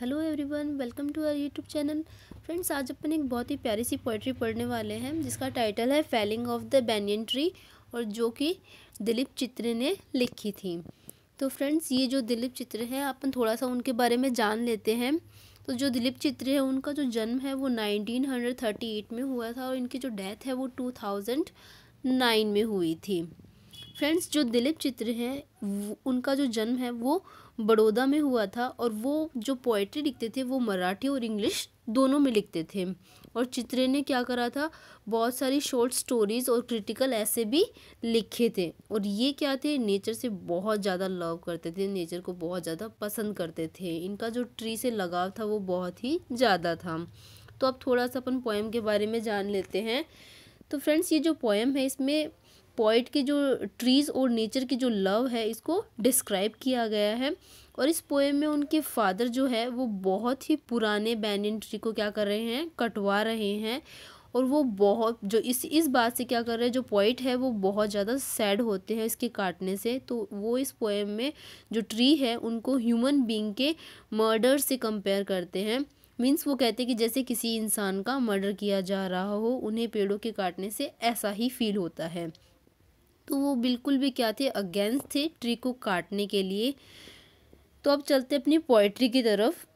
hello everyone welcome to our YouTube channel friends आज अपन एक बहुत ही प्यारी सी पोइट्री पढ़ने वाले हैं जिसका टाइटल है felling of the banyan tree और जो कि दिलीप चित्र ने लिखी थी तो फ्रेंड्स ये जो दिलीप चित्र है अपन थोड़ा सा उनके बारे में जान लेते हैं तो जो दिलीप चित्र है उनका जो जन्म है वो नाइनटीन में हुआ था और इनकी जो डेथ है वो टू में हुई थी फ्रेंड्स जो दिलीप चित्र हैं उनका जो जन्म है वो बड़ौदा में हुआ था और वो जो पोइट्री लिखते थे वो मराठी और इंग्लिश दोनों में लिखते थे और चित्रे ने क्या करा था बहुत सारी शॉर्ट स्टोरीज़ और क्रिटिकल ऐसे भी लिखे थे और ये क्या थे नेचर से बहुत ज़्यादा लव करते थे नेचर को बहुत ज़्यादा पसंद करते थे इनका जो ट्री से लगाव था वो बहुत ही ज़्यादा था तो अब थोड़ा सा अपन पोएम के बारे में जान लेते हैं तो फ्रेंड्स ये जो पोएम है इसमें पोइट की जो ट्रीज़ और नेचर की जो लव है इसको डिस्क्राइब किया गया है और इस पोएम में उनके फादर जो है वो बहुत ही पुराने बैनियन ट्री को क्या कर रहे हैं कटवा रहे हैं और वो बहुत जो इस इस बात से क्या कर रहे हैं जो पोइट है वो बहुत ज़्यादा सैड होते हैं इसके काटने से तो वो इस पोएम में जो ट्री है उनको ह्यूमन बींग के मर्डर से कंपेयर करते हैं मीन्स वो कहते हैं कि जैसे किसी इंसान का मर्डर किया जा रहा हो उन्हें पेड़ों के काटने से ऐसा ही फील होता है तो वो बिल्कुल भी क्या थे अगेंस्ट थे ट्री को काटने के लिए तो अब चलते अपनी पोइट्री की तरफ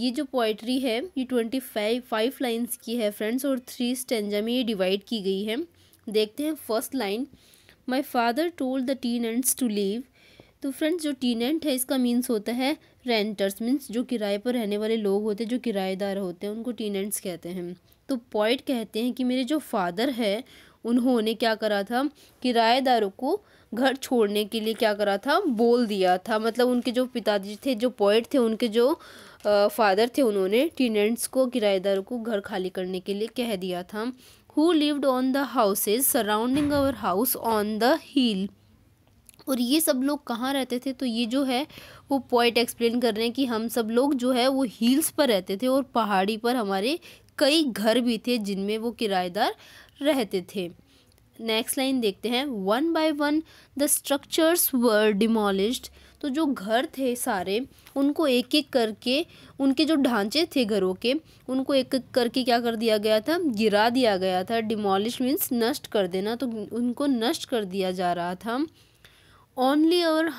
ये जो पोइट्री है ये ट्वेंटी फाइव फाइव लाइन्स की है फ्रेंड्स और थ्री स्टेंजा में ये डिवाइड की गई है देखते हैं first line my father told the ends to leave तो फ्रेंड्स जो टीनेंट है इसका मीन्स होता है रेंटर्स मीन्स जो किराए पर रहने वाले लोग होते हैं जो किराएदार होते हैं उनको टीनेंट्स कहते हैं तो पॉइट कहते हैं कि मेरे जो फादर है उन्होंने क्या करा था किराएदारों को घर छोड़ने के लिए क्या करा था बोल दिया था मतलब उनके जो पिताजी थे जो पोइट थे उनके जो फादर थे उन्होंने टीनेंट्स को किराएदारों को घर खाली करने के लिए कह दिया था who lived on the houses surrounding our house on the hill और ये सब लोग कहाँ रहते थे तो ये जो है वो पॉइंट एक्सप्लेन कर रहे हैं कि हम सब लोग जो है वो हील्स पर रहते थे और पहाड़ी पर हमारे कई घर भी थे जिनमें वो किराएदार रहते थे नेक्स्ट लाइन देखते हैं one by one the structures were demolished तो जो घर थे सारे उनको एक एक करके उनके जो ढांचे थे घरों के उनको एक एक करके क्या कर दिया गया था गिरा दिया गया था डिमोलिश मीन्स नष्ट कर देना तो उनको नष्ट कर दिया जा रहा था ओनली और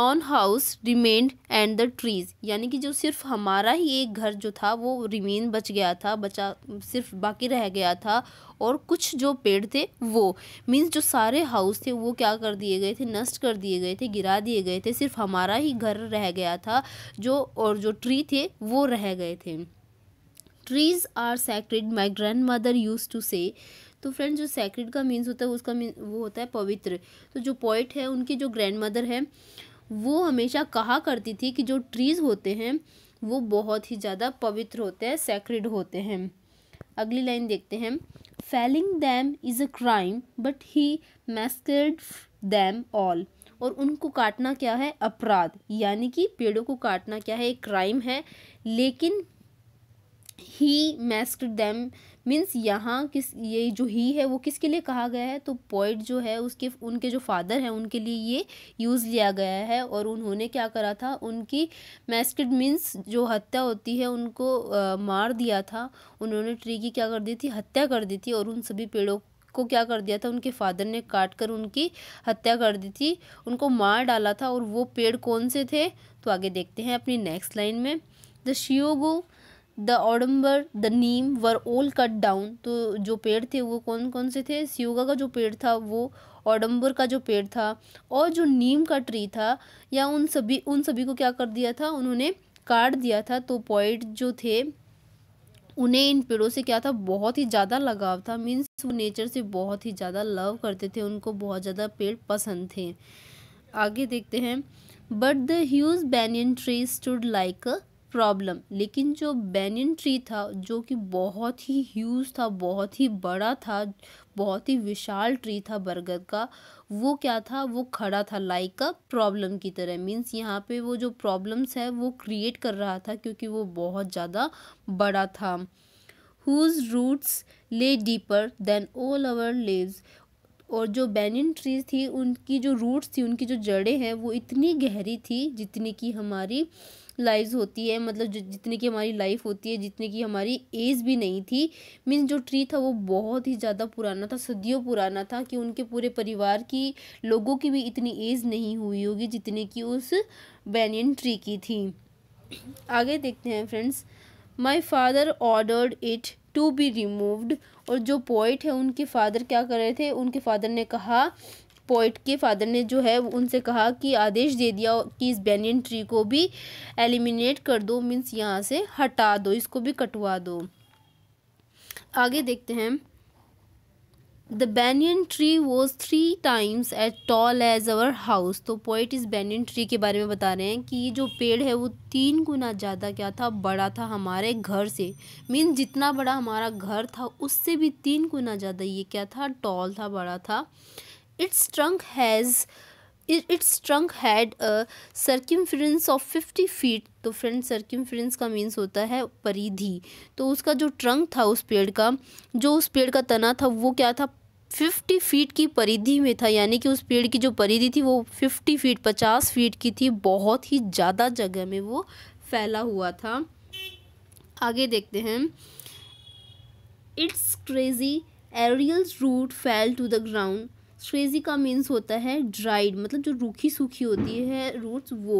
on house remained and the trees यानी कि जो सिर्फ हमारा ही एक घर जो था वो रिमेन बच गया था बचा सिर्फ बाकी रह गया था और कुछ जो पेड़ थे वो मीन्स जो सारे हाउस थे वो क्या कर दिए गए थे नष्ट कर दिए गए थे गिरा दिए गए थे सिर्फ हमारा ही घर रह गया था जो और जो ट्री थे वो रह गए थे trees are sacred my grandmother used to say तो फ्रेंड जो सैक्रेड का मीन्स होता है उसका मीन वो होता है पवित्र तो जो पॉइट है उनकी जो ग्रैंड मदर है वो हमेशा कहा करती थी कि जो ट्रीज़ होते हैं वो बहुत ही ज़्यादा पवित्र होते हैं सेक्रेड होते हैं अगली लाइन देखते हैं felling them is a crime but he massacred them all और उनको काटना क्या है अपराध यानी कि पेड़ों को काटना क्या है एक क्राइम है लेकिन ही मैस्कड दैम मीन्स यहाँ किस ये जो ही है वो किसके लिए कहा गया है तो पॉइंट जो है उसके उनके जो फादर हैं उनके लिए ये यूज़ लिया गया है और उन्होंने क्या करा था उनकी मैस्कड मीन्स जो हत्या होती है उनको आ, मार दिया था उन्होंने ट्री की क्या कर दी थी हत्या कर दी थी और उन सभी पेड़ों को क्या कर दिया था उनके फादर ने काट कर उनकी हत्या कर दी थी उनको मार डाला था और वो पेड़ कौन से थे तो आगे देखते हैं अपनी नेक्स्ट लाइन में the sheoga the oudumber the neem were all cut down तो जो पेड़ थे वो कौन कौन से थे सियोगा का जो पेड़ था वो ऑडम्बर का जो पेड़ था और जो नीम का ट्री था या उन सभी उन सभी को क्या कर दिया था उन्होंने काट दिया था तो पॉइट जो थे उन्हें इन पेड़ों से क्या था बहुत ही ज़्यादा लगाव था मीन्स वो नेचर से बहुत ही ज़्यादा लव करते थे उनको बहुत ज़्यादा पेड़ पसंद थे आगे देखते हैं but the huge banyan tree stood like a problem लेकिन जो बैनियन ट्री था जो कि बहुत ही ह्यूज था बहुत ही बड़ा था बहुत ही विशाल ट्री था बरगद का वो क्या था वो खड़ा था लाइक का प्रॉब्लम की तरह मीन्स यहाँ पे वो जो प्रॉब्लम्स है वो क्रिएट कर रहा था क्योंकि वो बहुत ज़्यादा बड़ा था whose roots lay deeper than all our lives और जो बैनियन ट्रीज थी उनकी जो रूट्स थी उनकी जो जड़ें हैं वो इतनी गहरी थी जितनी कि हमारी लाइव्स होती है मतलब जितने की हमारी लाइफ होती है जितने की हमारी एज भी नहीं थी मीन्स जो ट्री था वो बहुत ही ज़्यादा पुराना था सदियों पुराना था कि उनके पूरे परिवार की लोगों की भी इतनी एज नहीं हुई होगी जितने की उस बैनियन ट्री की थी आगे देखते हैं friends my father ordered it to be removed और जो पोइट है उनके फादर क्या कर रहे थे उनके फादर ने कहा पोइट के फादर ने जो है उनसे कहा कि आदेश दे दिया कि इस बैनियन ट्री को भी एलिमिनेट कर दो मीन्स यहाँ से हटा दो इसको भी कटवा दो आगे देखते हैं the banyan tree was three times as tall as our house तो पोइट इस बैनियन ट्री के बारे में बता रहे हैं कि ये जो पेड़ है वो तीन गुना ज़्यादा क्या था बड़ा था हमारे घर से मीन जितना बड़ा हमारा घर था उससे भी तीन गुना ज़्यादा ये क्या था टॉल था बड़ा था Its trunk has its trunk had a circumference of fifty feet तो फ्रेंड फ्रेंस का मीन्स होता है परिधि तो उसका जो ट्रंक था उस पेड़ का जो उस पेड़ का तना था वो क्या था फिफ्टी फीट की परिधि में था यानी कि उस पेड़ की जो परिधि थी वो फिफ्टी फीट पचास फीट की थी बहुत ही ज़्यादा जगह में वो फैला हुआ था आगे देखते हैं its crazy aerial root fell to the ground crazy का मीन्स होता है ड्राइड मतलब जो रूखी सूखी होती है रूट्स वो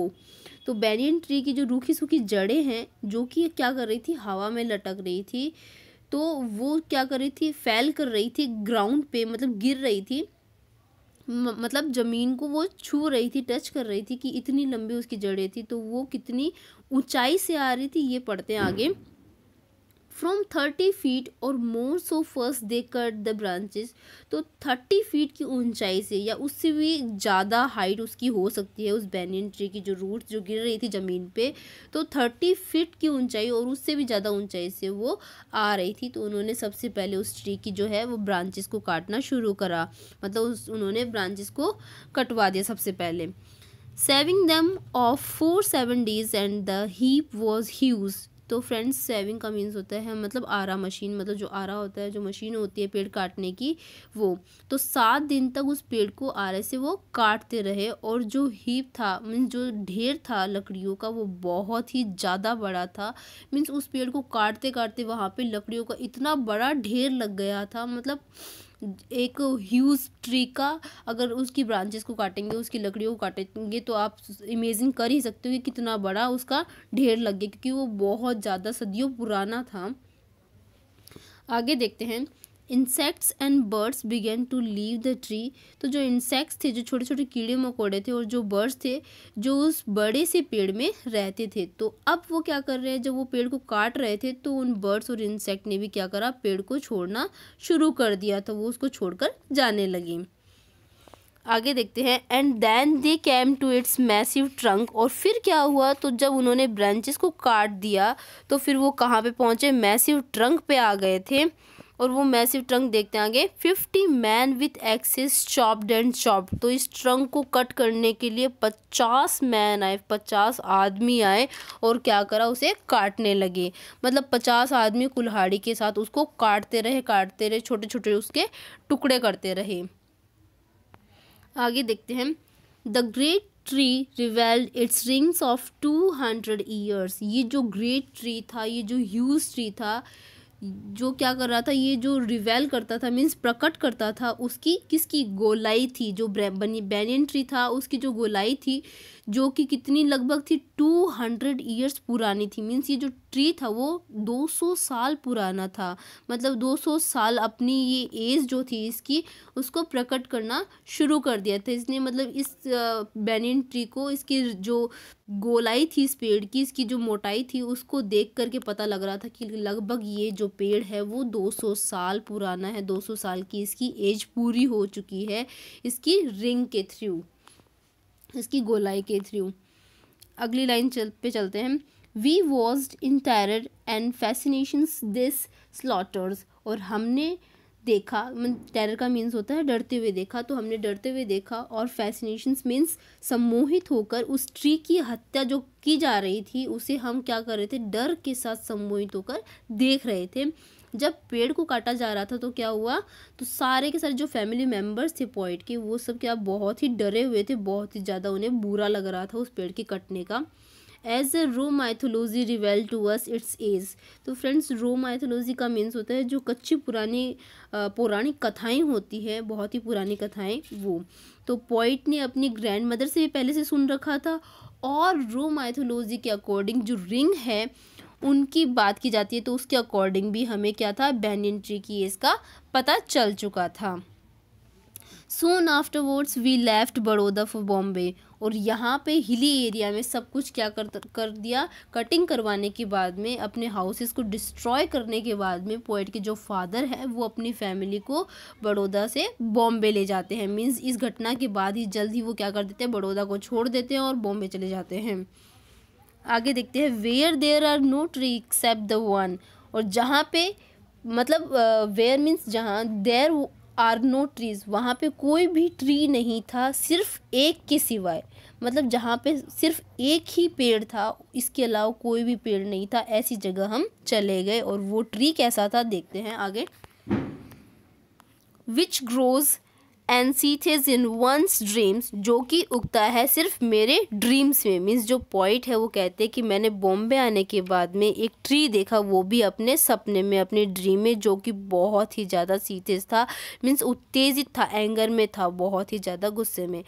तो बैनियन ट्री की जो रूखी सूखी जड़ें हैं जो कि क्या कर रही थी हवा में लटक रही थी तो वो क्या कर रही थी फैल कर रही थी ग्राउंड पे मतलब गिर रही थी मतलब ज़मीन को वो छू रही थी टच कर रही थी कि इतनी लंबी उसकी जड़ें थी तो वो कितनी ऊंचाई से आ रही थी ये पढ़ते हैं आगे फ्रॉम थर्टी फीट और more so first they cut the branches तो थर्टी फीट की ऊंचाई से या उससे भी ज़्यादा हाइट उसकी हो सकती है उस बैनियन ट्री की जो रूट्स जो गिर रही थी ज़मीन पे तो थर्टी फीट की ऊंचाई और उससे भी ज़्यादा ऊंचाई से वो आ रही थी तो उन्होंने सबसे पहले उस ट्री की जो है वो ब्रांचेस को काटना शुरू करा मतलब उस उन्होंने ब्रांचेस को कटवा दिया सबसे पहले sawing them off for seven days and the heap was huge तो फ्रेंड्स सेविंग का मीन्स होता है मतलब आरा मशीन मतलब जो आरा होता है जो मशीन होती है पेड़ काटने की वो तो सात दिन तक उस पेड़ को आरे से वो काटते रहे और जो हीप था मीन्स जो ढेर था लकड़ियों का वो बहुत ही ज़्यादा बड़ा था मीन्स उस पेड़ को काटते काटते वहाँ पर लकड़ियों का इतना बड़ा ढेर लग गया था मतलब एक ह्यूज ट्री का अगर उसकी ब्रांचेस को काटेंगे उसकी लकड़ियों को काटेंगे तो आप इमेजिन कर ही सकते हो कि कितना बड़ा उसका ढेर लग गया क्योंकि वो बहुत ज़्यादा सदियों पुराना था आगे देखते हैं insects and birds began to leave the tree तो जो इंसेक्ट्स थे जो छोटे छोटे कीड़े मकोड़े थे और जो बर्ड्स थे जो उस बड़े से पेड़ में रहते थे तो अब वो क्या कर रहे हैं जब वो पेड़ को काट रहे थे तो उन बर्ड्स और इंसेक्ट ने भी क्या करा पेड़ को छोड़ना शुरू कर दिया तो वो उसको छोड़कर जाने लगी आगे देखते हैं and then they came to its massive trunk और फिर क्या हुआ तो जब उन्होंने ब्रांचेस को काट दिया तो फिर वो कहाँ पे पहुँचे मैसिव ट्रंक पे आ गए थे और वो मैसिव ट्रंक देखते हैं आगे fifty men with axes chopped and chopped तो इस ट्रंक को कट करने के लिए पचास मैन आए पचास आदमी आए और क्या करा उसे काटने लगे मतलब पचास आदमी कुल्हाड़ी के साथ उसको काटते रहे काटते रहे छोटे छोटे उसके टुकड़े करते रहे आगे देखते हैं the great tree revealed its rings of two hundred years ये जो ग्रेट ट्री था ये जो ह्यूज ट्री था जो क्या कर रहा था ये जो रिवेल करता था मीन्स प्रकट करता था उसकी किसकी गोलाई थी जो बैनियन ट्री था उसकी जो गोलाई थी जो कि कितनी लगभग थी टू हंड्रेड ईयर्स पुरानी थी मीन्स ये जो ट्री था वो दो सौ साल पुराना था मतलब दो सौ साल अपनी ये एज जो थी इसकी उसको प्रकट करना शुरू कर दिया था इसने मतलब इस बैनियन ट्री को इसकी जो गोलाई थी इस पेड़ की इसकी जो मोटाई थी उसको देख करके पता लग रहा था कि लगभग ये जो पेड़ है वो 200 साल पुराना है 200 साल की इसकी एज पूरी हो चुकी है इसकी रिंग के थ्रू इसकी गोलाई के थ्रू अगली लाइन चल पे चलते हैं we was in terror and fascination this slaughters और हमने देखा टेरर मतलब का मीन्स होता है डरते हुए देखा तो हमने डरते हुए देखा और फैसिनेशन मीन्स सम्मोहित होकर उस ट्री की हत्या जो की जा रही थी उसे हम क्या कर रहे थे डर के साथ सम्मोहित होकर देख रहे थे जब पेड़ को काटा जा रहा था तो क्या हुआ तो सारे के सारे जो फैमिली मेम्बर्स थे पॉइंट के वो सब क्या बहुत ही डरे हुए थे बहुत ही ज़्यादा उन्हें बुरा लग रहा था उस पेड़ के कटने का age row mythology reveal to us its age तो फ्रेंड्स रो माइथोलॉजी का मीन्स होता है जो कच्ची पुरानी पौराणिक कथाएं होती है बहुत ही पुरानी कथाएं वो तो पॉइट ने अपनी ग्रैंड मदर से भी पहले से सुन रखा था और रो माइथोलॉजी के अकॉर्डिंग जो रिंग है उनकी बात की जाती है तो उसके अकॉर्डिंग भी हमें क्या था बैनियन ट्री की इसका पता चल चुका था soon afterwards we left Baroda for Bombay और यहाँ पे हिली एरिया में सब कुछ क्या कर कर दिया कटिंग करवाने के बाद में अपने हाउसेस को डिस्ट्रॉय करने के बाद में पोइट के जो फादर है वो अपनी फैमिली को बड़ौदा से बॉम्बे ले जाते हैं मीन्स इस घटना के बाद ही जल्द ही वो क्या कर देते हैं बड़ौदा को छोड़ देते हैं और बॉम्बे चले जाते हैं आगे देखते हैं where there are no tree except the one और जहाँ पे मतलब वेयर मीन्स जहाँ देयर आर नो ट्रीज़ वहाँ पे कोई भी ट्री नहीं था सिर्फ एक के सिवाय मतलब जहाँ पे सिर्फ एक ही पेड़ था इसके अलावा कोई भी पेड़ नहीं था ऐसी जगह हम चले गए और वो ट्री कैसा था देखते हैं आगे which grows incestuous in one's dreams जो कि उगता है सिर्फ मेरे ड्रीम्स में मीन्स जो पॉइंट है वो कहते हैं कि मैंने बॉम्बे आने के बाद में एक ट्री देखा वो भी अपने सपने में अपने ड्रीम में जो कि बहुत ही ज़्यादा सीथेज था मीन्स उत्तेजित था एंगर में था बहुत ही ज़्यादा गुस्से में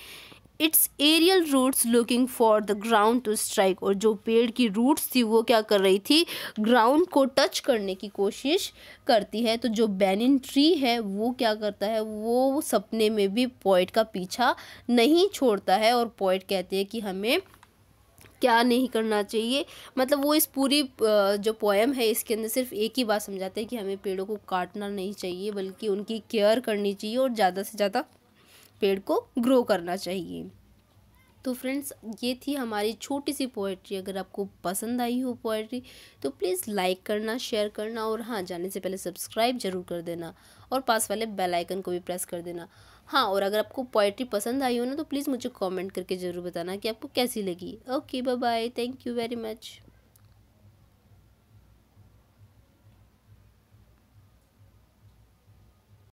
its aerial roots looking for the ground to strike और जो पेड़ की रूट्स थी वो क्या कर रही थी ग्राउंड को टच करने की कोशिश करती है तो जो बैनिन ट्री है वो क्या करता है वो सपने में भी पॉइट का पीछा नहीं छोड़ता है और पॉइट कहते हैं कि हमें क्या नहीं करना चाहिए मतलब वो इस पूरी जो पोएम है इसके अंदर सिर्फ एक ही बात समझाते हैं कि हमें पेड़ों को काटना नहीं चाहिए बल्कि उनकी केयर करनी चाहिए और ज़्यादा से ज़्यादा पेड़ को ग्रो करना चाहिए तो फ्रेंड्स ये थी हमारी छोटी सी पोएट्री अगर आपको पसंद आई हो पोएट्री तो प्लीज़ लाइक करना शेयर करना और हाँ जाने से पहले सब्सक्राइब जरूर कर देना और पास वाले बेल आइकन को भी प्रेस कर देना हाँ और अगर आपको पोएट्री पसंद आई हो ना तो प्लीज़ मुझे कमेंट करके ज़रूर बताना कि आपको कैसी लगी okay bye bye thank you very much